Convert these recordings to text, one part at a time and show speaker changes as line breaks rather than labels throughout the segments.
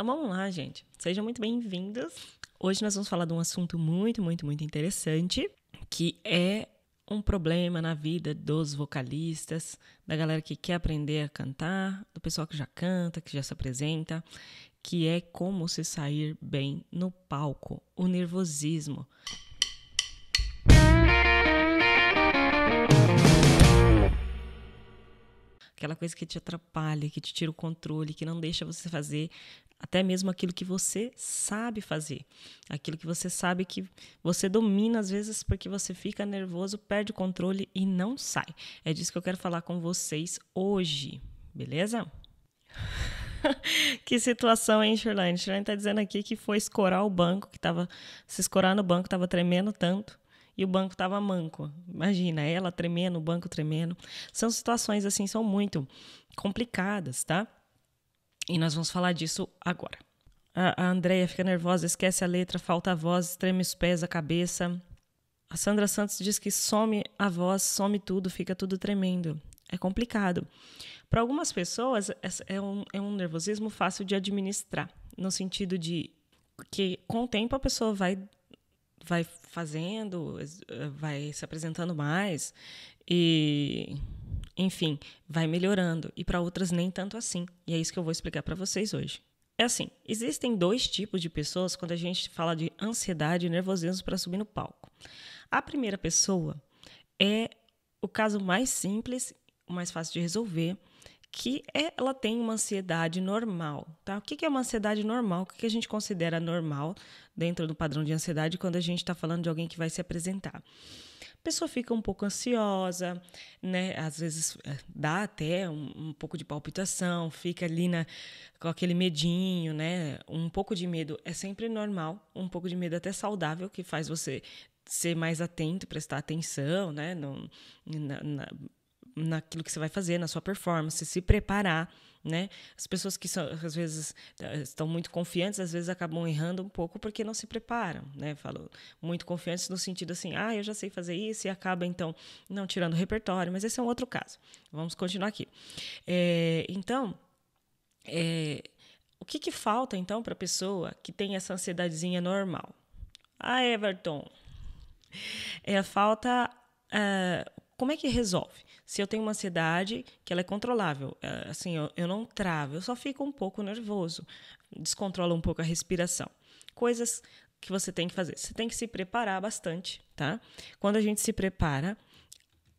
Então vamos lá, gente. Sejam muito bem-vindos. Hoje nós vamos falar de um assunto muito, muito, muito interessante, que é um problema na vida dos vocalistas, da galera que quer aprender a cantar, do pessoal que já canta, que já se apresenta, que é como se sair bem no palco, o nervosismo. Aquela coisa que te atrapalha, que te tira o controle, que não deixa você fazer até mesmo aquilo que você sabe fazer, aquilo que você sabe que você domina às vezes porque você fica nervoso, perde o controle e não sai. É disso que eu quero falar com vocês hoje, beleza? que situação, hein, Shirlane? Shirlane tá dizendo aqui que foi escorar o banco, que tava se escorar no banco, tava tremendo tanto e o banco estava manco. Imagina, ela tremendo, o banco tremendo. São situações assim, são muito complicadas, tá? E nós vamos falar disso agora. A, a Andrea fica nervosa, esquece a letra, falta a voz, treme os pés, a cabeça. A Sandra Santos diz que some a voz, some tudo, fica tudo tremendo. É complicado. Para algumas pessoas, é um, é um nervosismo fácil de administrar, no sentido de que com o tempo a pessoa vai vai fazendo, vai se apresentando mais e enfim, vai melhorando e para outras nem tanto assim. E é isso que eu vou explicar para vocês hoje. É assim, existem dois tipos de pessoas quando a gente fala de ansiedade e nervosismo para subir no palco. A primeira pessoa é o caso mais simples, o mais fácil de resolver, que é, ela tem uma ansiedade normal, tá? O que é uma ansiedade normal? O que a gente considera normal dentro do padrão de ansiedade quando a gente está falando de alguém que vai se apresentar? a pessoa fica um pouco ansiosa, né? Às vezes eh, dá até um, um pouco de palpitação, fica ali na, com aquele medinho, né? Um pouco de medo é sempre normal, um pouco de medo até saudável, que faz você ser mais atento, prestar atenção, né? No, na, na, naquilo que você vai fazer, na sua performance, se preparar, né? As pessoas que são, às vezes eh, estão muito confiantes, às vezes acabam errando um pouco porque não se preparam, né? Falo muito confiantes no sentido assim, ah, eu já sei fazer isso e acaba então não tirando o repertório, mas esse é um outro caso. Vamos continuar aqui. É, então, é, o que, que falta então para a pessoa que tem essa ansiedadezinha normal? Ah, Everton, é a falta. Uh, como é que resolve? se eu tenho uma ansiedade que ela é controlável. É, assim, eu, eu não travo, eu só fico um pouco nervoso, descontrola um pouco a respiração. Coisas que você tem que fazer. Você tem que se preparar bastante, tá? Quando a gente se prepara,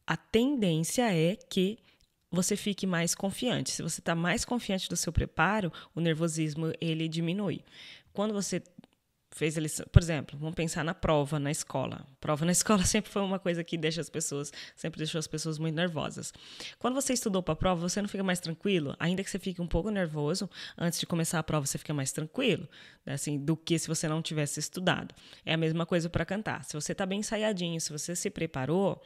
a tendência é que você fique mais confiante. Se você está mais confiante do seu preparo, o nervosismo ele diminui. Quando você fez a lição. Por exemplo, vamos pensar na prova na escola. Prova na escola sempre foi uma coisa que deixa as pessoas, sempre deixou as pessoas muito nervosas. Quando você estudou para a prova, você não fica mais tranquilo? Ainda que você fique um pouco nervoso, antes de começar a prova você fica mais tranquilo, né? assim, do que se você não tivesse estudado. É a mesma coisa para cantar. Se você está bem ensaiadinho, se você se preparou,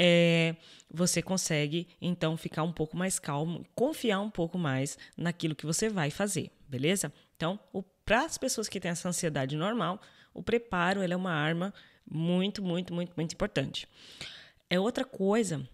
é, você consegue então ficar um pouco mais calmo, confiar um pouco mais naquilo que você vai fazer, beleza? Então, o para as pessoas que têm essa ansiedade normal, o preparo é uma arma muito, muito, muito, muito importante. É outra coisa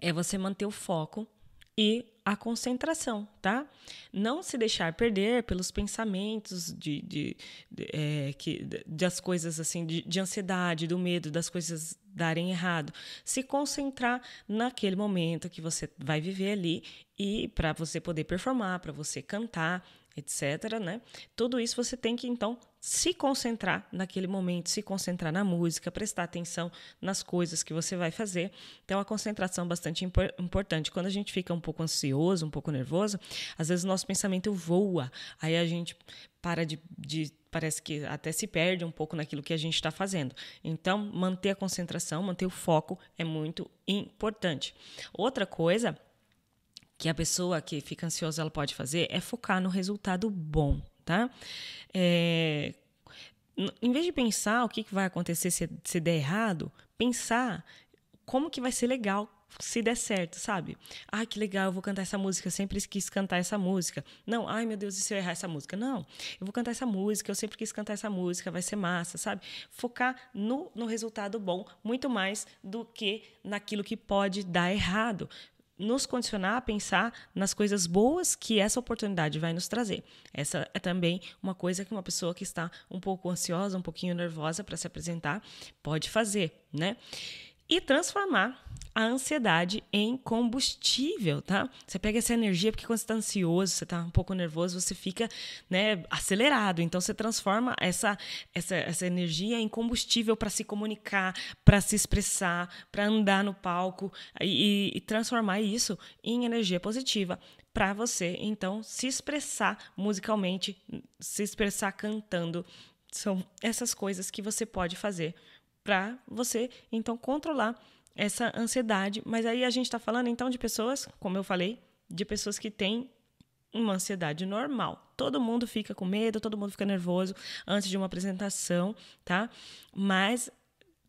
é você manter o foco e a concentração, tá? Não se deixar perder pelos pensamentos de, de, de é, que, de, das coisas assim, de, de ansiedade, do medo, das coisas darem errado. Se concentrar naquele momento que você vai viver ali e para você poder performar, para você cantar etc. Né? Tudo isso você tem que então se concentrar naquele momento, se concentrar na música, prestar atenção nas coisas que você vai fazer. Então, a concentração é bastante impor importante. Quando a gente fica um pouco ansioso, um pouco nervoso, às vezes o nosso pensamento voa, aí a gente para de, de parece que até se perde um pouco naquilo que a gente está fazendo. Então, manter a concentração, manter o foco é muito importante. Outra coisa que a pessoa que fica ansiosa ela pode fazer é focar no resultado bom, tá? É, em vez de pensar o que vai acontecer se, se der errado, pensar como que vai ser legal se der certo, sabe? Ah, que legal, eu vou cantar essa música, eu sempre quis cantar essa música. Não, ai meu Deus, e se eu errar essa música? Não, eu vou cantar essa música, eu sempre quis cantar essa música, vai ser massa, sabe? Focar no, no resultado bom muito mais do que naquilo que pode dar errado nos condicionar a pensar nas coisas boas que essa oportunidade vai nos trazer. Essa é também uma coisa que uma pessoa que está um pouco ansiosa, um pouquinho nervosa para se apresentar, pode fazer, né? e transformar a ansiedade em combustível, tá? Você pega essa energia porque quando você está ansioso, você está um pouco nervoso, você fica, né, acelerado. Então você transforma essa essa, essa energia em combustível para se comunicar, para se expressar, para andar no palco e, e transformar isso em energia positiva para você então se expressar musicalmente, se expressar cantando. São essas coisas que você pode fazer para você então controlar essa ansiedade. Mas aí a gente está falando então de pessoas, como eu falei, de pessoas que têm uma ansiedade normal. Todo mundo fica com medo, todo mundo fica nervoso antes de uma apresentação, tá? Mas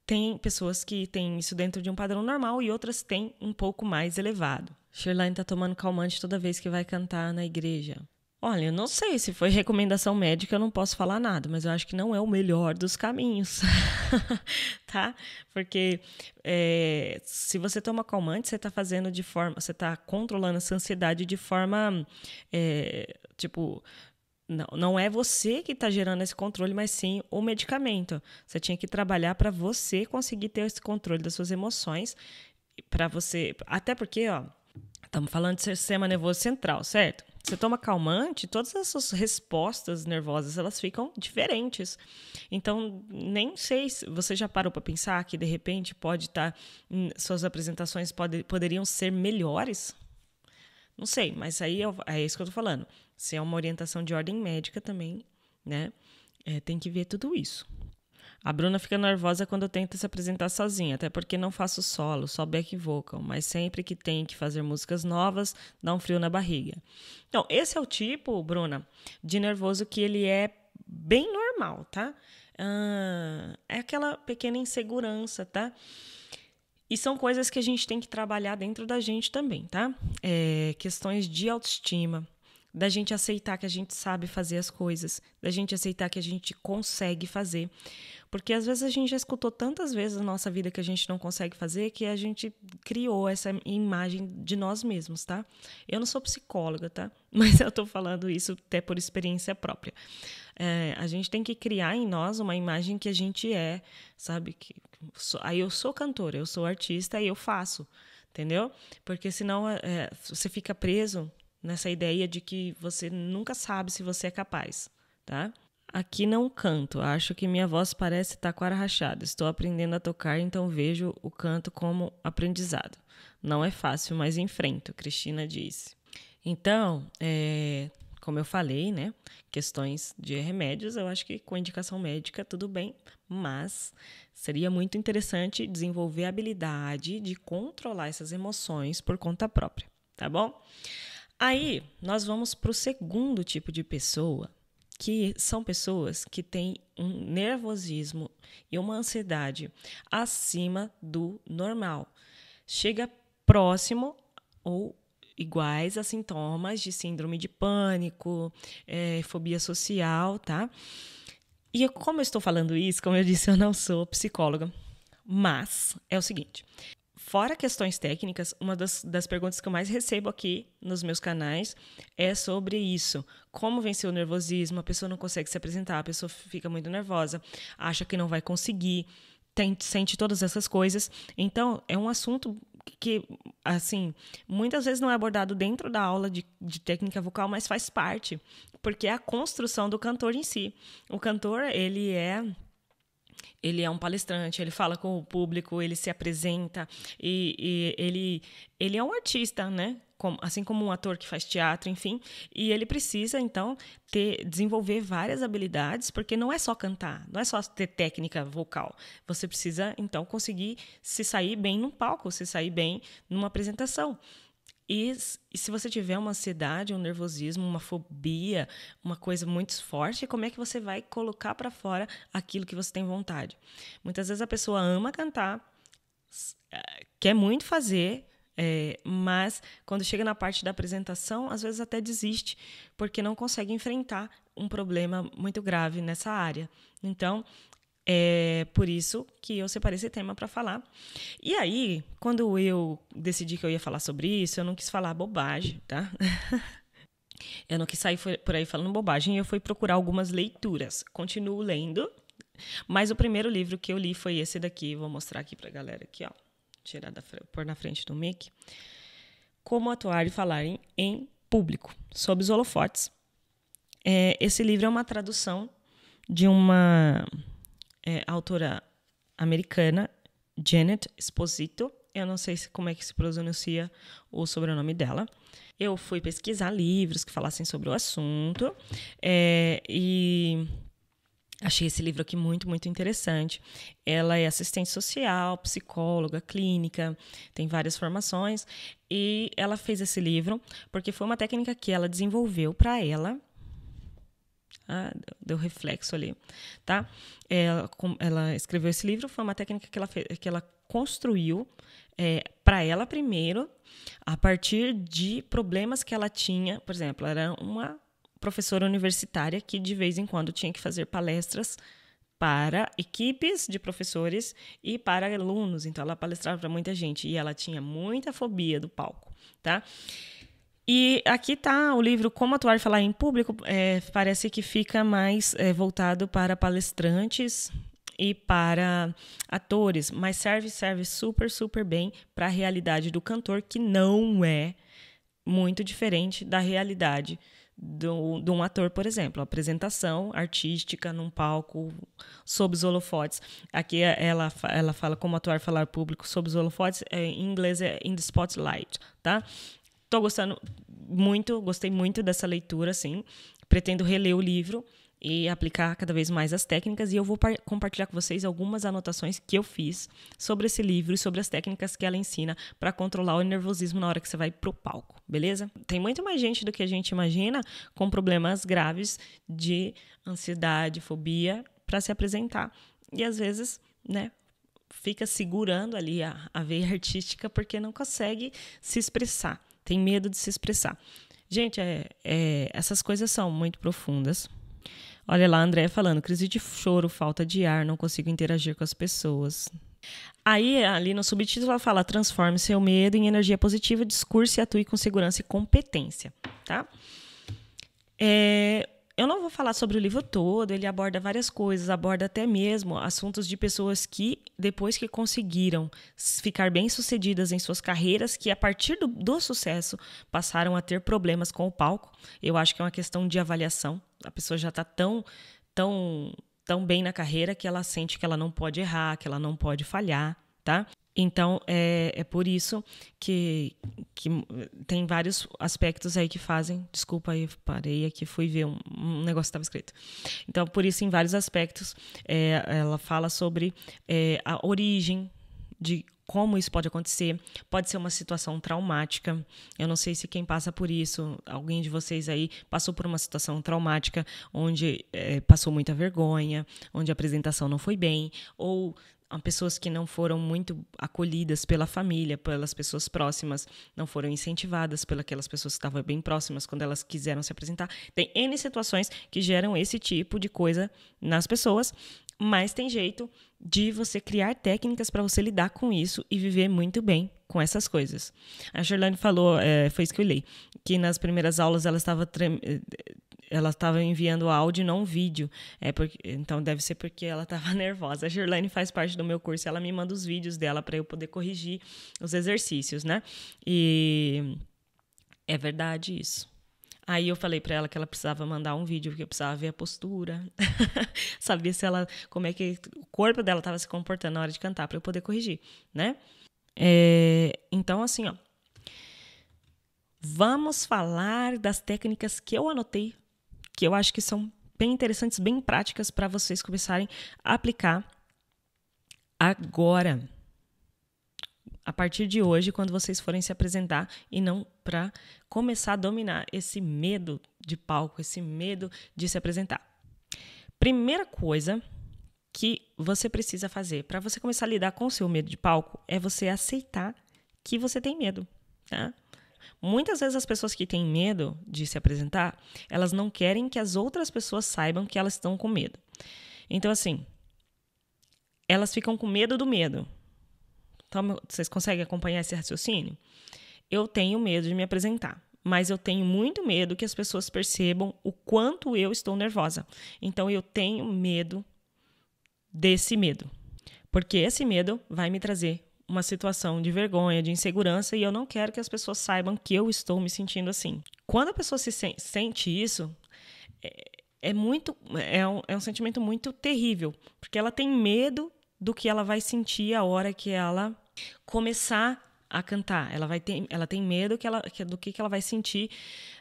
tem pessoas que têm isso dentro de um padrão normal e outras têm um pouco mais elevado. Sherline tá tomando calmante toda vez que vai cantar na igreja. Olha, eu não sei se foi recomendação médica, eu não posso falar nada, mas eu acho que não é o melhor dos caminhos, tá? Porque é, se você toma calmante, você está fazendo de forma, você está controlando essa ansiedade de forma, é, tipo, não, não é você que está gerando esse controle, mas sim o medicamento. Você tinha que trabalhar para você conseguir ter esse controle das suas emoções, para você, até porque, ó, estamos falando de sistema nervoso central, certo? você toma calmante, todas as suas respostas nervosas elas ficam diferentes. Então, nem sei se você já parou para pensar que de repente pode estar tá, hum, suas apresentações pode, poderiam ser melhores. Não sei, mas aí eu, é isso que eu tô falando. Se é uma orientação de ordem médica também, né? É, tem que ver tudo isso. A Bruna fica nervosa quando tenta se apresentar sozinha, até porque não faço solo, só back vocal, mas sempre que tem que fazer músicas novas, dá um frio na barriga. Então, esse é o tipo, Bruna, de nervoso que ele é bem normal, tá? Ah, é aquela pequena insegurança, tá? E são coisas que a gente tem que trabalhar dentro da gente também, tá? É, questões de autoestima, da gente aceitar que a gente sabe fazer as coisas, da gente aceitar que a gente consegue fazer. Porque às vezes a gente já escutou tantas vezes na nossa vida que a gente não consegue fazer que a gente criou essa imagem de nós mesmos, tá? Eu não sou psicóloga, tá? Mas eu tô falando isso até por experiência própria. É, a gente tem que criar em nós uma imagem que a gente é, sabe? Que, aí eu sou cantora, eu sou artista e eu faço, entendeu? Porque senão é, é você fica preso nessa ideia de que você nunca sabe se você é capaz, tá? Aqui não canto, acho que minha voz parece taquara tá rachada. Estou aprendendo a tocar, então vejo o canto como aprendizado. Não é fácil, mas enfrento, Cristina disse. Então, é, como eu falei, né? Questões de remédios, eu acho que com indicação médica tudo bem, mas seria muito interessante desenvolver a habilidade de controlar essas emoções por conta própria, tá bom? Aí nós vamos para o segundo tipo de pessoa, que são pessoas que têm um nervosismo e uma ansiedade acima do normal. Chega próximo ou iguais a sintomas de síndrome de pânico, é, fobia social, tá? E como eu estou falando isso, como eu disse, eu não sou psicóloga, mas é o seguinte: Fora questões técnicas, uma das, das, perguntas que eu mais recebo aqui nos meus canais é sobre isso. Como vencer o nervosismo? A pessoa não consegue se apresentar, a pessoa fica muito nervosa, acha que não vai conseguir, tem, sente todas essas coisas. Então, é um assunto que, assim, muitas vezes não é abordado dentro da aula de, de técnica vocal, mas faz parte, porque é a construção do cantor em si. O cantor, ele é ele é um palestrante, ele fala com o público, ele se apresenta e, e ele, ele é um artista, né? Como, assim como um ator que faz teatro, enfim, e ele precisa então ter, desenvolver várias habilidades, porque não é só cantar, não é só ter técnica vocal. Você precisa então conseguir se sair bem num palco, se sair bem numa apresentação. E, e, se você tiver uma ansiedade, um nervosismo, uma fobia, uma coisa muito forte, como é que você vai colocar para fora aquilo que você tem vontade? Muitas vezes a pessoa ama cantar, eh, quer muito fazer, é, mas quando chega na parte da apresentação, às vezes até desiste, porque não consegue enfrentar um problema muito grave nessa área. Então, é por isso que eu separei esse tema para falar. E aí, quando eu decidi que eu ia falar sobre isso, eu não quis falar bobagem, tá? eu não quis sair por aí falando bobagem, eu fui procurar algumas leituras. Continuo lendo, mas o primeiro livro que eu li foi esse daqui, vou mostrar aqui pra galera aqui, ó. Tirar da, na frente do mic. Como atuar e falar em, em público, sob os holofotes. É, esse livro é uma tradução de uma é, autora americana, Janet Esposito. Eu não sei se, como é que se pronuncia o sobrenome dela. Eu fui pesquisar livros que falassem sobre o assunto é, e achei esse livro aqui muito, muito interessante. Ela é assistente social, psicóloga, clínica, tem várias formações e ela fez esse livro porque foi uma técnica que ela desenvolveu para ela ah, deu reflexo ali, tá? Ela, ela, escreveu esse livro, foi uma técnica que ela, fez, que ela construiu é, para ela primeiro, a partir de problemas que ela tinha. Por exemplo, ela era uma professora universitária que de vez em quando tinha que fazer palestras para equipes de professores e para alunos. Então, ela palestrava para muita gente e ela tinha muita fobia do palco, tá? E aqui está o livro Como Atuar e Falar em Público, é, parece que fica mais é, voltado para palestrantes e para atores, mas serve, serve super, super bem para a realidade do cantor, que não é muito diferente da realidade do, de um ator, por exemplo. Apresentação artística num palco, sob os holofotes. Aqui é, ela, ela fala como atuar falar público sob os holofotes, é, em inglês é in the spotlight, tá? Tô gostando muito, gostei muito dessa leitura, assim. Pretendo reler o livro e aplicar cada vez mais as técnicas. E eu vou compartilhar com vocês algumas anotações que eu fiz sobre esse livro e sobre as técnicas que ela ensina para controlar o nervosismo na hora que você vai pro palco, beleza? Tem muito mais gente do que a gente imagina com problemas graves de ansiedade, fobia para se apresentar. E às vezes, né? Fica segurando ali a, a veia artística porque não consegue se expressar tem medo de se expressar. Gente, é, é, essas coisas são muito profundas. Olha lá, André falando: crise de choro, falta de ar, não consigo interagir com as pessoas. Aí, ali no subtítulo, ela fala: transforme seu medo em energia positiva, discurso e atue com segurança e competência, tá? É, eu não vou falar sobre o livro todo, ele aborda várias coisas, aborda até mesmo assuntos de pessoas que, depois que conseguiram ficar bem-sucedidas em suas carreiras, que a partir do, do, sucesso passaram a ter problemas com o palco. Eu acho que é uma questão de avaliação. A pessoa já está tão, tão, tão bem na carreira que ela sente que ela não pode errar, que ela não pode falhar, tá? Então, é, é por isso que, que tem vários aspectos aí que fazem. Desculpa aí, parei aqui, fui ver um, um negócio que estava escrito. Então, por isso, em vários aspectos, é, ela fala sobre é, a origem de como isso pode acontecer. Pode ser uma situação traumática. Eu não sei se quem passa por isso, alguém de vocês aí passou por uma situação traumática onde é, passou muita vergonha, onde a apresentação não foi bem, ou pessoas que não foram muito acolhidas pela família, pelas pessoas próximas, não foram incentivadas pelas pessoas que estavam bem próximas quando elas quiseram se apresentar. Tem N situações que geram esse tipo de coisa nas pessoas, mas tem jeito de você criar técnicas para você lidar com isso e viver muito bem com essas coisas. A Charlene falou, é, foi isso que eu li, que nas primeiras aulas ela estava eh, ela estava enviando áudio, não vídeo. É porque, então deve ser porque ela estava nervosa. A Gerlaine faz parte do meu curso, ela me manda os vídeos dela para eu poder corrigir os exercícios, né? E é verdade isso. Aí eu falei para ela que ela precisava mandar um vídeo, porque eu precisava ver a postura, saber se ela, como é que o corpo dela estava se comportando na hora de cantar para eu poder corrigir, né? É, então assim, ó, vamos falar das técnicas que eu anotei que eu acho que são bem interessantes, bem práticas para vocês começarem a aplicar agora. A partir de hoje, quando vocês forem se apresentar e não para começar a dominar esse medo de palco, esse medo de se apresentar. Primeira coisa que você precisa fazer para você começar a lidar com o seu medo de palco é você aceitar que você tem medo, tá? Muitas vezes as pessoas que têm medo de se apresentar, elas não querem que as outras pessoas saibam que elas estão com medo. Então, assim, elas ficam com medo do medo. Então, vocês conseguem acompanhar esse raciocínio? Eu tenho medo de me apresentar, mas eu tenho muito medo que as pessoas percebam o quanto eu estou nervosa. Então, eu tenho medo desse medo, porque esse medo vai me trazer uma situação de vergonha, de insegurança, e eu não quero que as pessoas saibam que eu estou me sentindo assim. Quando a pessoa se sente isso, é, é muito é um, é um sentimento muito terrível, porque ela tem medo do que ela vai sentir a hora que ela começar a cantar. Ela vai ter, ela tem medo que ela, que, do que, que ela vai sentir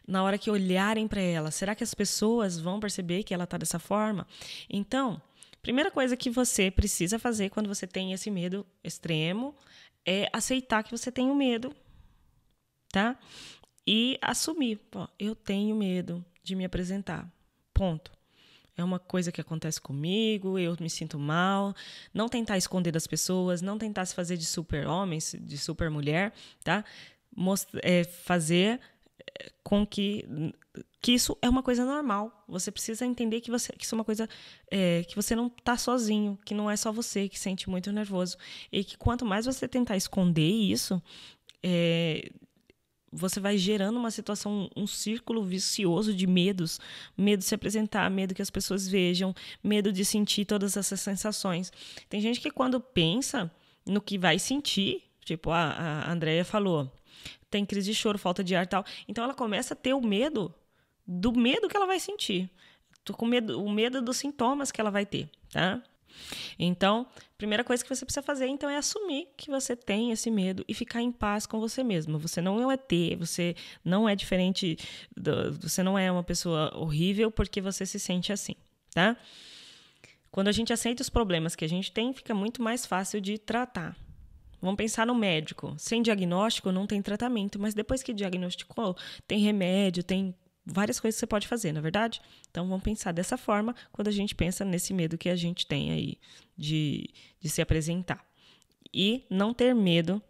na hora que olharem para ela. Será que as pessoas vão perceber que ela está dessa forma? Então, Primeira coisa que você precisa fazer quando você tem esse medo extremo é aceitar que você tem o um medo, tá? E assumir, eu tenho medo de me apresentar. Ponto. É uma coisa que acontece comigo, eu me sinto mal. Não tentar esconder das pessoas, não tentar se fazer de super-homem, de super-mulher, tá? Mostra, é, eh, fazer com que que isso é uma coisa normal. Você precisa entender que, você, que isso é uma coisa é, que você não está sozinho, que não é só você que sente muito nervoso. E que quanto mais você tentar esconder isso, é, você vai gerando uma situação, um círculo vicioso de medos. Medo de se apresentar, medo que as pessoas vejam, medo de sentir todas essas sensações. Tem gente que quando pensa no que vai sentir, tipo a, a Andrea falou, tem crise de choro, falta de ar e tal. Então ela começa a ter o medo do medo que ela vai sentir. Tô com medo, o medo dos sintomas que ela vai ter, tá? Então, primeira coisa que você precisa fazer então é assumir que você tem esse medo e ficar em paz com você mesmo. Você não é um ET, você não é diferente, do, você não é uma pessoa horrível porque você se sente assim, tá? Quando a gente aceita os problemas que a gente tem, fica muito mais fácil de tratar, Vamos pensar no médico. Sem diagnóstico não tem tratamento, mas depois que diagnosticou, tem remédio, tem várias coisas que você pode fazer, na é verdade? Então vamos pensar dessa forma quando a gente pensa nesse medo que a gente tem aí de, de se apresentar. E não ter medo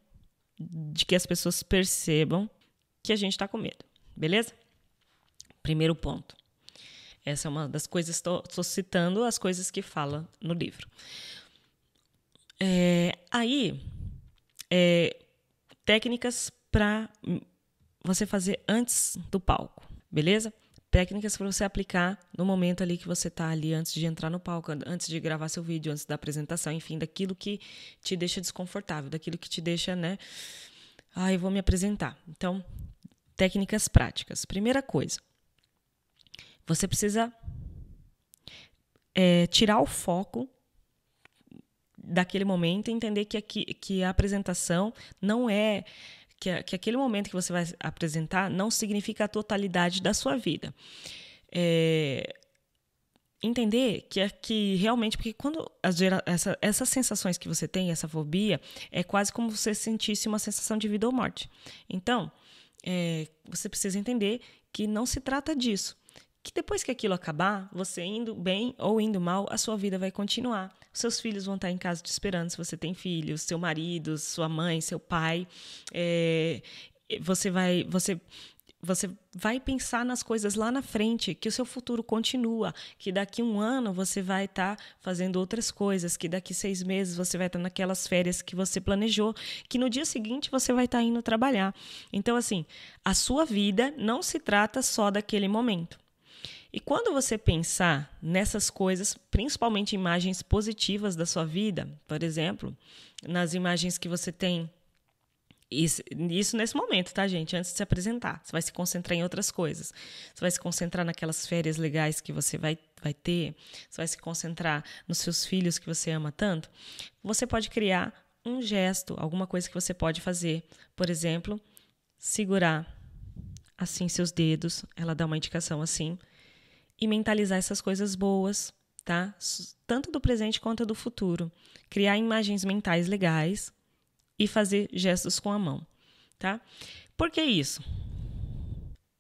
de que as pessoas percebam que a gente está com medo, beleza? Primeiro ponto. Essa é uma das coisas, estou citando as coisas que fala no livro. É, aí, é, técnicas para você fazer antes do palco, beleza? Técnicas para você aplicar no momento ali que você está ali antes de entrar no palco, antes de gravar seu vídeo, antes da apresentação, enfim, daquilo que te deixa desconfortável, daquilo que te deixa, né? Ah, eu vou me apresentar. Então, técnicas práticas. Primeira coisa, você precisa é, tirar o foco daquele momento e entender que, aqui, que a apresentação não é. Que, que aquele momento que você vai apresentar não significa a totalidade da sua vida. É, entender que, é que realmente, porque quando as essa, essas sensações que você tem, essa fobia, é quase como se você sentisse uma sensação de vida ou morte. Então, é, você precisa entender que não se trata disso que depois que aquilo acabar, você indo bem ou indo mal, a sua vida vai continuar. Seus filhos vão estar em casa te esperando, se você tem filhos, seu marido, sua mãe, seu pai. É, você vai. Você você vai pensar nas coisas lá na frente, que o seu futuro continua, que daqui um ano você vai estar tá fazendo outras coisas, que daqui seis meses você vai estar tá naquelas férias que você planejou, que no dia seguinte você vai estar tá indo trabalhar. Então, assim, a sua vida não se trata só daquele momento. E quando você pensar nessas coisas, principalmente imagens positivas da sua vida, por exemplo, nas imagens que você tem. Isso, isso nesse momento, tá, gente? Antes de se apresentar. Você vai se concentrar em outras coisas. Você vai se concentrar naquelas férias legais que você vai, vai ter. Você vai se concentrar nos seus filhos que você ama tanto. Você pode criar um gesto, alguma coisa que você pode fazer. Por exemplo, segurar assim seus dedos. Ela dá uma indicação assim e mentalizar essas coisas boas, tá? Tanto do presente quanto do futuro. Criar imagens mentais legais e fazer gestos com a mão, tá? Por que isso?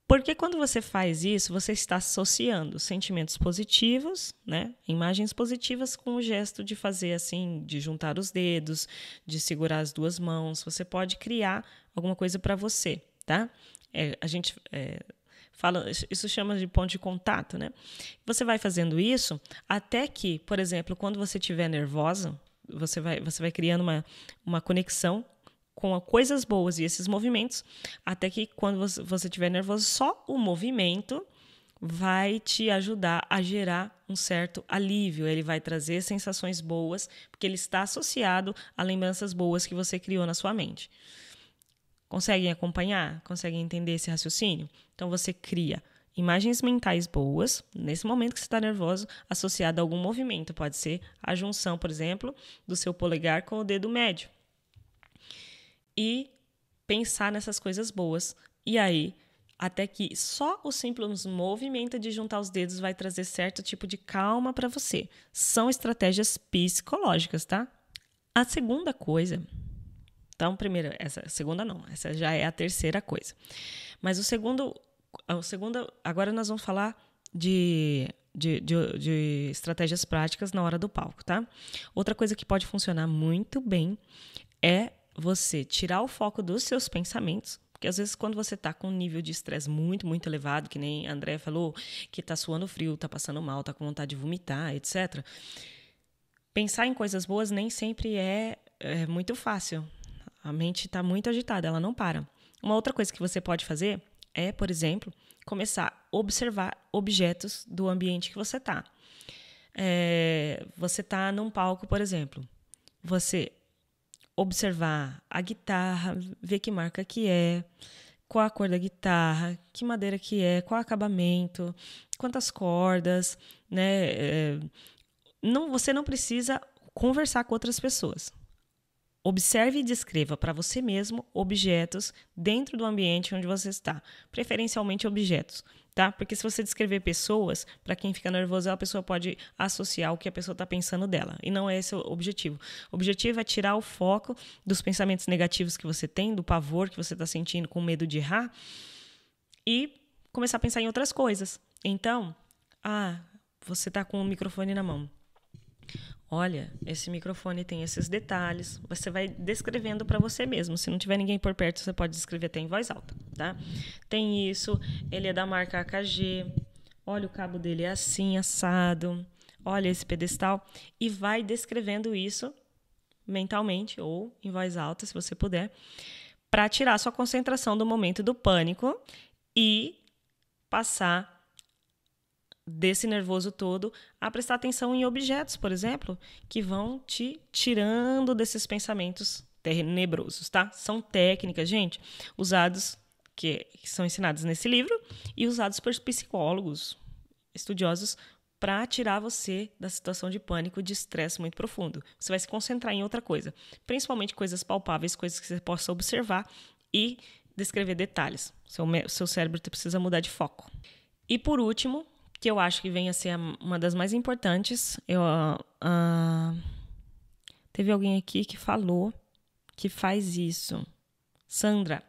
Porque quando você faz isso, você está associando sentimentos positivos, né? Imagens positivas com o gesto de fazer assim, de juntar os dedos, de segurar as duas mãos. Você pode criar alguma coisa para você, tá? É, a gente é, Fala, isso chama de ponto de contato, né? Você vai fazendo isso até que, por exemplo, quando você estiver nervosa, você vai, você vai criando uma, uma conexão com coisas boas e esses movimentos, até que quando você estiver nervoso, só o movimento vai te ajudar a gerar um certo alívio. Ele vai trazer sensações boas, porque ele está associado a lembranças boas que você criou na sua mente. Conseguem acompanhar? Conseguem entender esse raciocínio? Então você cria imagens mentais boas, nesse momento que você está nervoso, associado a algum movimento. Pode ser a junção, por exemplo, do seu polegar com o dedo médio. E pensar nessas coisas boas. E aí, até que só o simples movimento de juntar os dedos vai trazer certo tipo de calma para você. São estratégias psicológicas, tá? A segunda coisa então, primeiro, essa segunda não, essa já é a terceira coisa. Mas o segundo, o segundo agora nós vamos falar de, de, de, de estratégias práticas na hora do palco, tá? Outra coisa que pode funcionar muito bem é você tirar o foco dos seus pensamentos, porque às vezes quando você está com um nível de estresse muito, muito elevado, que nem a André falou, que está suando frio, está passando mal, está com vontade de vomitar, etc. Pensar em coisas boas nem sempre é, é muito fácil, a mente está muito agitada, ela não para. Uma outra coisa que você pode fazer é, por exemplo, começar a observar objetos do ambiente que você está. É, você está num palco, por exemplo. Você observar a guitarra, ver que marca que é, qual a cor da guitarra, que madeira que é, qual acabamento, quantas cordas, né? É, não, você não precisa conversar com outras pessoas. Observe e descreva para você mesmo objetos dentro do ambiente onde você está, preferencialmente objetos, tá? Porque se você descrever pessoas, para quem fica nervoso, a pessoa pode associar o que a pessoa está pensando dela, e não é esse o objetivo. O objetivo é tirar o foco dos pensamentos negativos que você tem, do pavor que você está sentindo com medo de errar, e começar a pensar em outras coisas. Então, ah, você está com o microfone na mão olha, esse microfone tem esses detalhes. Você vai descrevendo para você mesmo. Se não tiver ninguém por perto, você pode descrever até em voz alta, tá? Tem isso, ele é da marca AKG. Olha, o cabo dele é assim, assado. Olha esse pedestal. E vai descrevendo isso mentalmente ou em voz alta, se você puder, para tirar sua concentração do momento do pânico e passar desse nervoso todo a prestar atenção em objetos, por exemplo, que vão te tirando desses pensamentos tenebrosos, tá? São técnicas, gente, usadas que, que são ensinadas nesse livro e usadas por psicólogos, estudiosos para tirar você da situação de pânico, de estresse muito profundo. Você vai se concentrar em outra coisa, principalmente coisas palpáveis, coisas que você possa observar e descrever detalhes. Seu, seu cérebro precisa mudar de foco. E por último, que eu acho que vem a ser uma das mais importantes. Eu, uh, teve alguém aqui que falou que faz isso. Sandra,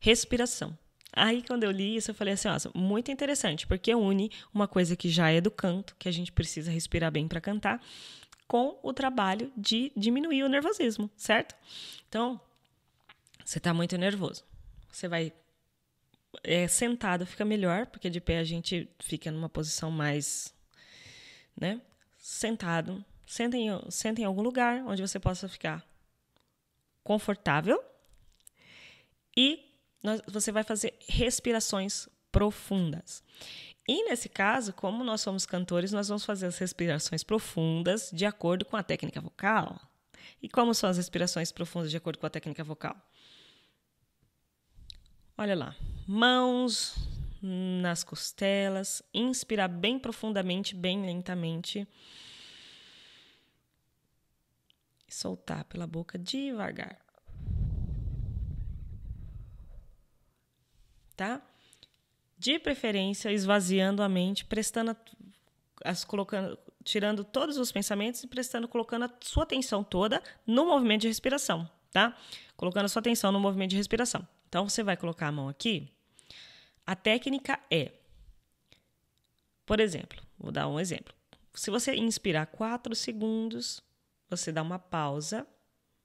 respiração. Aí, quando eu li isso, eu falei assim: nossa, muito interessante, porque une uma coisa que já é do canto, que a gente precisa respirar bem para cantar, com o trabalho de diminuir o nervosismo, certo? Então, você está muito nervoso. Você vai é, sentada fica melhor, porque de pé a gente fica numa posição mais, né? Sentado. Sentem, sentem em algum lugar onde você possa ficar confortável e nós, você vai fazer respirações profundas. E nesse caso, como nós somos cantores, nós vamos fazer as respirações profundas de acordo com a técnica vocal. E como são as respirações profundas de acordo com a técnica vocal? Olha lá. Mãos nas costelas. Inspirar bem profundamente, bem lentamente. E soltar pela boca devagar. Tá? De preferência, esvaziando a mente, prestando as colocando, tirando todos os pensamentos e prestando, colocando a sua atenção toda no movimento de respiração, tá? Colocando a sua atenção no movimento de respiração. Então você vai colocar a mão aqui. A técnica é, por exemplo, vou dar um exemplo. Se você inspirar 4 segundos, você dá uma pausa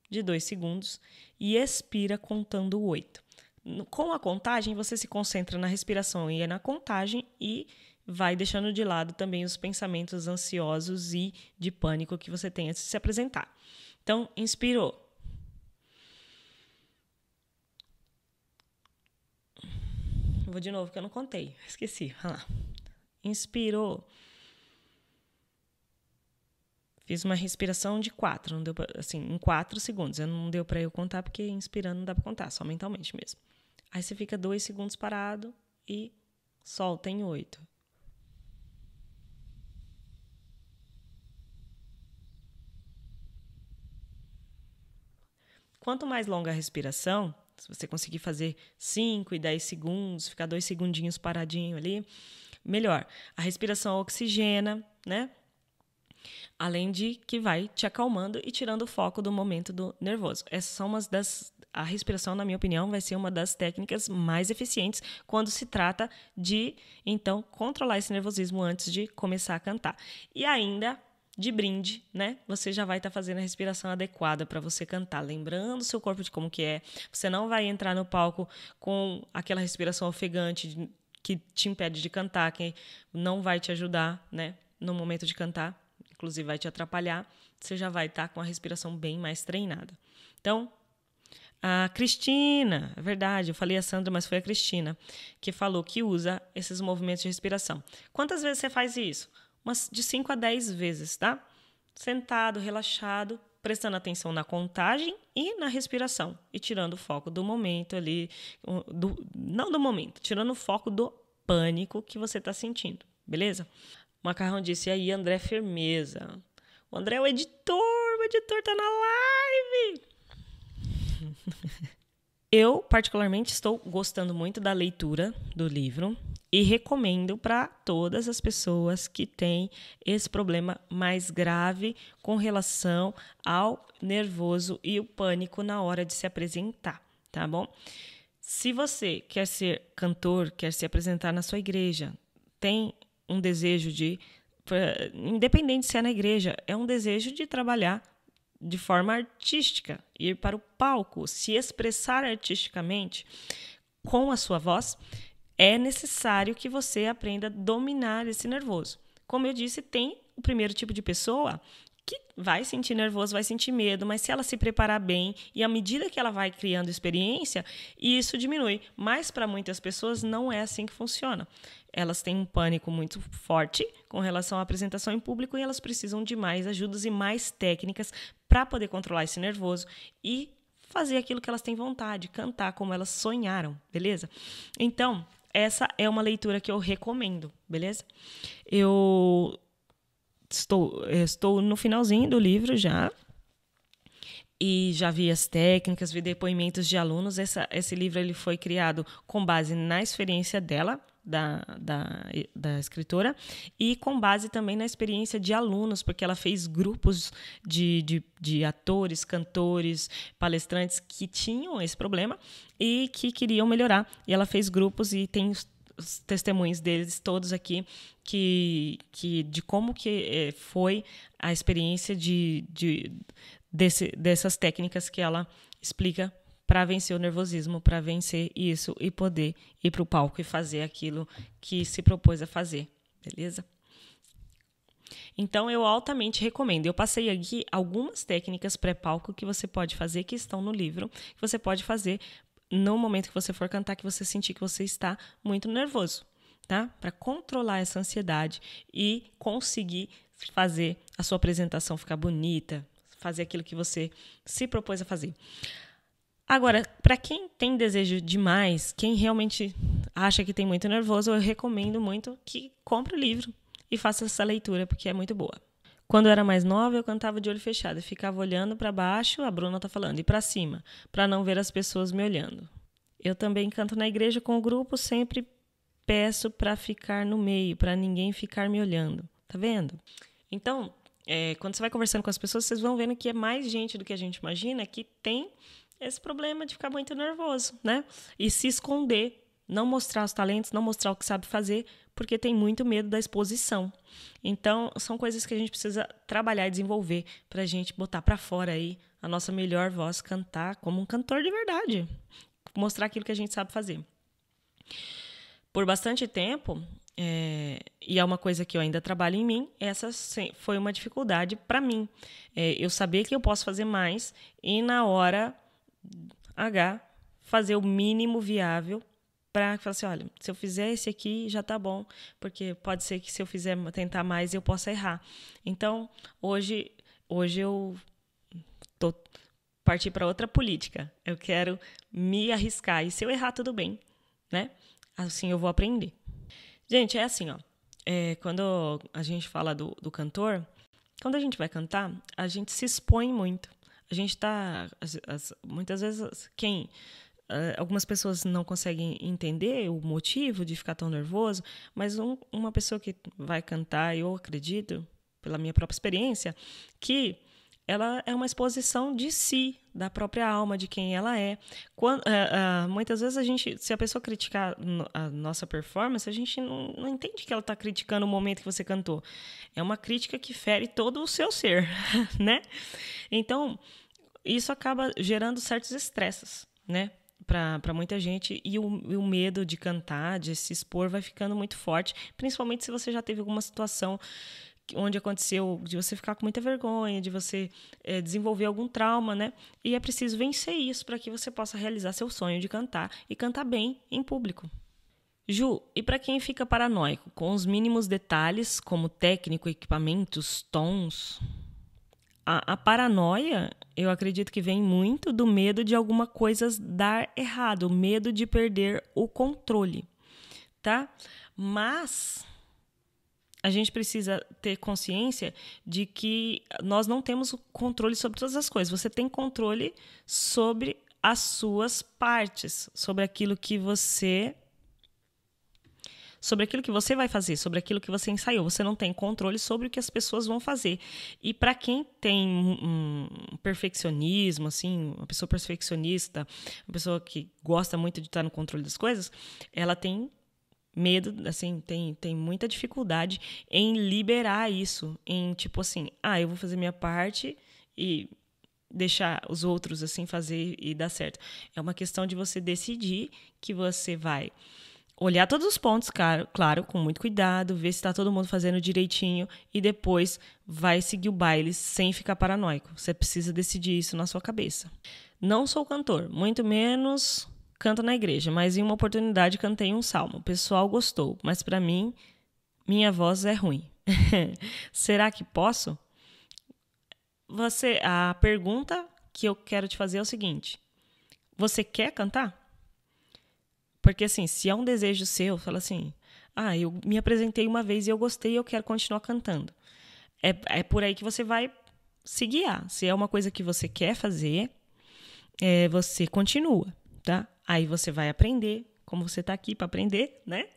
de 2 segundos e expira contando 8. Com a contagem, você se concentra na respiração e é na contagem e vai deixando de lado também os pensamentos ansiosos e de pânico que você tenha de se apresentar. Então, inspirou. Vou de novo, que eu não contei. Esqueci. Olha lá. Inspirou. Fiz uma respiração de quatro, não deu pra, assim, em quatro segundos. Eu não deu para eu contar porque inspirando não dá para contar, só mentalmente mesmo. Aí você fica dois segundos parado e solta em oito. Quanto mais longa a respiração, se você conseguir fazer 5 e 10 segundos, ficar dois segundinhos paradinho ali, melhor. A respiração oxigena, né? Além de que vai te acalmando e tirando o foco do momento do nervoso. Essa são umas das. A respiração, na minha opinião, vai ser uma das técnicas mais eficientes quando se trata de, então, controlar esse nervosismo antes de começar a cantar. E ainda de brinde, né? Você já vai estar tá fazendo a respiração adequada para você cantar, lembrando seu corpo de como que é. Você não vai entrar no palco com aquela respiração ofegante que te impede de cantar, que não vai te ajudar, né? No momento de cantar, inclusive vai te atrapalhar. Você já vai estar tá com a respiração bem mais treinada. Então, a Cristina, é verdade, eu falei a Sandra, mas foi a Cristina que falou que usa esses movimentos de respiração. Quantas vezes você faz isso? umas de 5 a 10 vezes, tá? Sentado, relaxado, prestando atenção na contagem e na respiração. E tirando o foco do momento ali, do, não do momento, tirando o foco do pânico que você está sentindo, beleza? O Macarrão disse, aí André, firmeza. O André é o editor, o editor tá na live! Eu, particularmente, estou gostando muito da leitura do livro e recomendo para todas as pessoas que têm esse problema mais grave com relação ao nervoso e o pânico na hora de se apresentar, tá bom? Se você quer ser cantor, quer se apresentar na sua igreja, tem um desejo de, independente se é na igreja, é um desejo de trabalhar de forma artística, ir para o palco, se expressar artisticamente com a sua voz, é necessário que você aprenda a dominar esse nervoso. Como eu disse, tem o primeiro tipo de pessoa que vai sentir nervoso, vai sentir medo, mas se ela se preparar bem e à medida que ela vai criando experiência, isso diminui. Mas para muitas pessoas não é assim que funciona. Elas têm um pânico muito forte com relação à apresentação em público e elas precisam de mais ajudas e mais técnicas para poder controlar esse nervoso e fazer aquilo que elas têm vontade, cantar como elas sonharam, beleza? Então, essa é uma leitura que eu recomendo, beleza? Eu estou, estou no finalzinho do livro já. E já vi as técnicas, vi depoimentos de alunos. Essa, esse livro ele foi criado com base na experiência dela, da, da, da, escritora, e com base também na experiência de alunos, porque ela fez grupos de, de, de, atores, cantores, palestrantes que tinham esse problema e que queriam melhorar. E ela fez grupos e tem os, os testemunhos deles todos aqui que, que de como que eh, foi a experiência de, de desse, dessas técnicas que ela explica para vencer o nervosismo, para vencer isso e poder ir para o palco e fazer aquilo que se propôs a fazer, beleza? Então eu altamente recomendo. Eu passei aqui algumas técnicas pré-palco que você pode fazer que estão no livro, que você pode fazer no momento que você for cantar que você sentir que você está muito nervoso, tá? Para controlar essa ansiedade e conseguir fazer a sua apresentação ficar bonita, fazer aquilo que você se propôs a fazer. Agora, para quem tem desejo demais, quem realmente acha que tem muito nervoso, eu recomendo muito que compre o livro e faça essa leitura, porque é muito boa. Quando eu era mais nova, eu cantava de olho fechado ficava olhando para baixo, a Bruna tá falando, e para cima, para não ver as pessoas me olhando. Eu também canto na igreja com o grupo, sempre peço para ficar no meio, para ninguém ficar me olhando. Tá vendo? Então, é, quando você vai conversando com as pessoas, vocês vão vendo que é mais gente do que a gente imagina que tem esse problema de ficar muito nervoso, né? E se esconder, não mostrar os talentos, não mostrar o que sabe fazer, porque tem muito medo da exposição. Então, são coisas que a gente precisa trabalhar e desenvolver para a gente botar para fora aí a nossa melhor voz, cantar como um cantor de verdade, mostrar aquilo que a gente sabe fazer. Por bastante tempo, é, e é uma coisa que eu ainda trabalho em mim, essa foi uma dificuldade para mim. É, eu sabia que eu posso fazer mais e na hora H fazer o mínimo viável para falar assim, olha, se eu fizer esse aqui já tá bom, porque pode ser que se eu fizer tentar mais eu possa errar. Então, hoje hoje eu tô parti para outra política. Eu quero me arriscar e se eu errar tudo bem, né? Assim eu vou aprender. Gente, é assim, ó. É, quando a gente fala do, do cantor, quando a gente vai cantar, a gente se expõe muito. A gente está. Muitas vezes, quem. Ah, algumas pessoas não conseguem entender o motivo de ficar tão nervoso, mas um, uma pessoa que vai cantar, eu acredito, pela minha própria experiência, que ela é uma exposição de si, da própria alma, de quem ela é. Quando, uh, ah, uh, ah, muitas vezes a gente, se a pessoa criticar a nossa performance, a gente não, não entende que ela está criticando o momento que você cantou. É uma crítica que fere todo o seu ser, né? Então, isso acaba gerando certos estresses, né? para muita gente e o, e o, medo de cantar, de se expor, vai ficando muito forte, principalmente se você já teve alguma situação onde aconteceu de você ficar com muita vergonha, de você é, desenvolver algum trauma, né? E é preciso vencer isso para que você possa realizar seu sonho de cantar e cantar bem em público. Ju, e para quem fica paranoico com os mínimos detalhes, como técnico, equipamentos, tons, a, a paranoia eu acredito que vem muito do medo de alguma coisa dar errado, medo de perder o controle, tá? Mas a gente precisa ter consciência de que nós não temos controle sobre todas as coisas. Você tem controle sobre as suas partes, sobre aquilo que você sobre aquilo que você vai fazer, sobre aquilo que você ensaiou. Você não tem controle sobre o que as pessoas vão fazer. E para quem tem um perfeccionismo, assim, uma pessoa perfeccionista, uma pessoa que gosta muito de estar no controle das coisas, ela tem medo, assim, tem, tem muita dificuldade em liberar isso, em tipo assim, ah, eu vou fazer minha parte e deixar os outros assim fazer e dar certo. É uma questão de você decidir que você vai olhar todos os pontos, claro, com muito cuidado, ver se está todo mundo fazendo direitinho e depois vai seguir o baile sem ficar paranoico. Você precisa decidir isso na sua cabeça. Não sou cantor, muito menos canto na igreja, mas em uma oportunidade cantei um salmo. O pessoal gostou, mas para mim minha voz é ruim. Será que posso? Você, a pergunta que eu quero te fazer é o seguinte: você quer cantar? Porque, assim, se é um desejo seu, fala assim: ah, eu me apresentei uma vez e eu gostei e eu quero continuar cantando. É, é por aí que você vai se guiar. Se é uma coisa que você quer fazer, é, você continua, tá? Aí você vai aprender, como você está aqui para aprender, né?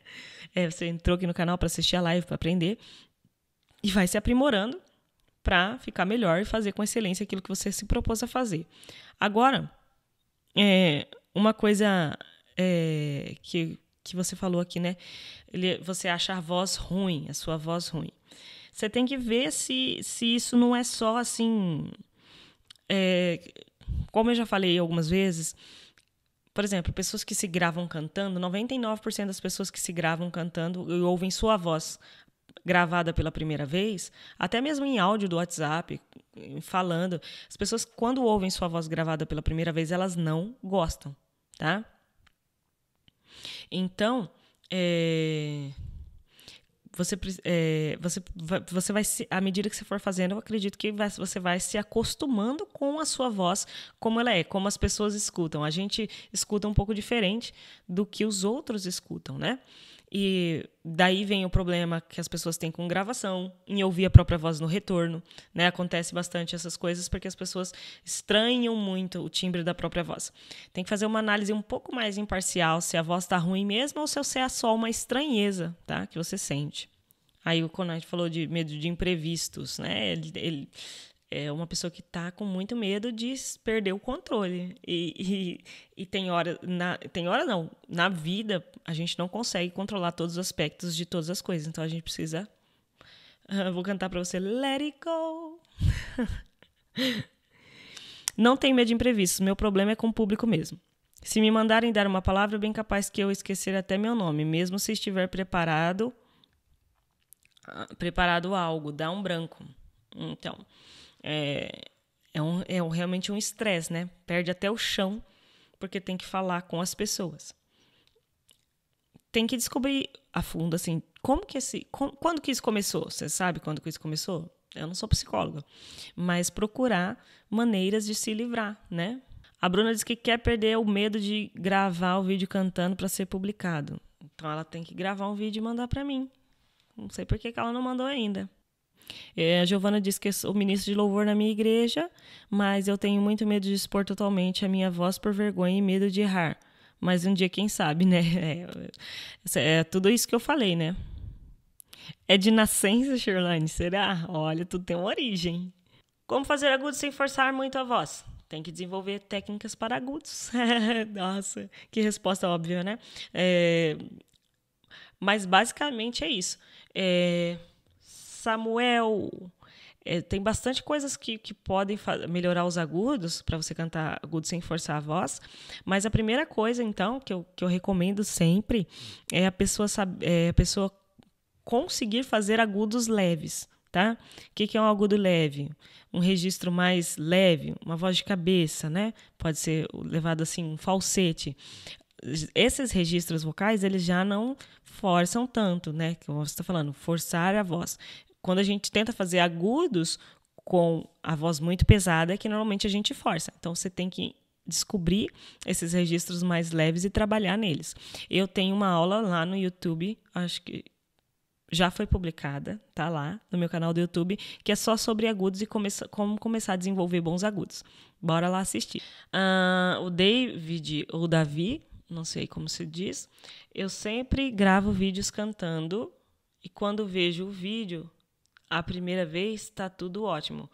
É, você entrou aqui no canal para assistir a live, para aprender, e vai se aprimorando para ficar melhor e fazer com excelência aquilo que você se propôs a fazer. Agora, é, uma coisa é, que, que você falou aqui, né? Ele, você acha a voz ruim, a sua voz ruim. Você tem que ver se, se isso não é só assim. É, como eu já falei algumas vezes, por exemplo, pessoas que se gravam cantando, 99% das pessoas que se gravam cantando e ouvem sua voz gravada pela primeira vez, até mesmo em áudio do WhatsApp, falando, as pessoas quando ouvem sua voz gravada pela primeira vez, elas não gostam, tá? Então, é, você, é, você, você vai se, à medida que você for fazendo, eu acredito que vai, você vai se acostumando com a sua voz, como ela é, como as pessoas escutam. A gente escuta um pouco diferente do que os outros escutam, né? E daí vem o problema que as pessoas têm com gravação, em ouvir a própria voz no retorno. Né? Acontece bastante essas coisas porque as pessoas estranham muito o timbre da própria voz. Tem que fazer uma análise um pouco mais imparcial se a voz está ruim mesmo ou se é só uma estranheza tá? que você sente. Aí o Conant falou de medo de imprevistos, né? Ele, ele, é uma pessoa que está com muito medo de perder o controle. E, e, e, tem hora, na, tem hora não, na vida a gente não consegue controlar todos os aspectos de todas as coisas, então a gente precisa. vou cantar para você: Let it go. não tenho medo de imprevistos, meu problema é com o público mesmo. Se me mandarem dar uma palavra, é bem capaz que eu esquecer até meu nome, mesmo se estiver preparado ah, preparado algo, dá um branco. Então, é, é, um, é um, realmente um estresse, né? Perde até o chão, porque tem que falar com as pessoas. Tem que descobrir a fundo, assim, como que esse. Com, quando que isso começou? Você sabe quando que isso começou? Eu não sou psicóloga, mas procurar maneiras de se livrar, né? A Bruna diz que quer perder o medo de gravar o vídeo cantando para ser publicado. Então ela tem que gravar um vídeo e mandar para mim. Não sei por que, que ela não mandou ainda. É, a Giovana disse que sou ministro de louvor na minha igreja, mas eu tenho muito medo de expor totalmente a minha voz por vergonha e medo de errar. Mas um dia, quem sabe, né? É, é, é tudo isso que eu falei, né? É de nascença, Sherline, Será? Olha, tudo tem uma origem. Como fazer agudos sem forçar muito a voz? Tem que desenvolver técnicas para agudos. Nossa, que resposta óbvia, né? É... Mas basicamente é isso. É... Samuel. É, tem bastante coisas que, que podem melhorar os agudos, para você cantar agudo sem forçar a voz. Mas a primeira coisa, então, que eu, que eu recomendo sempre é a pessoa, é, a pessoa conseguir fazer agudos leves. Tá? O que, que é um agudo leve? Um registro mais leve, uma voz de cabeça, né? Pode ser levado assim, um falsete esses registros vocais eles já não forçam tanto, né? Que eu estou tá falando, forçar a voz. Quando a gente tenta fazer agudos com a voz muito pesada, é que normalmente a gente força. Então você tem que descobrir esses registros mais leves e trabalhar neles. Eu tenho uma aula lá no YouTube, acho que já foi publicada, tá lá no meu canal do YouTube, que é só sobre agudos e começa, como começar a desenvolver bons agudos. Bora lá assistir. Uh, o David, ou Davi, não sei como se diz, eu sempre gravo vídeos cantando e quando vejo o vídeo, a primeira vez está tudo ótimo.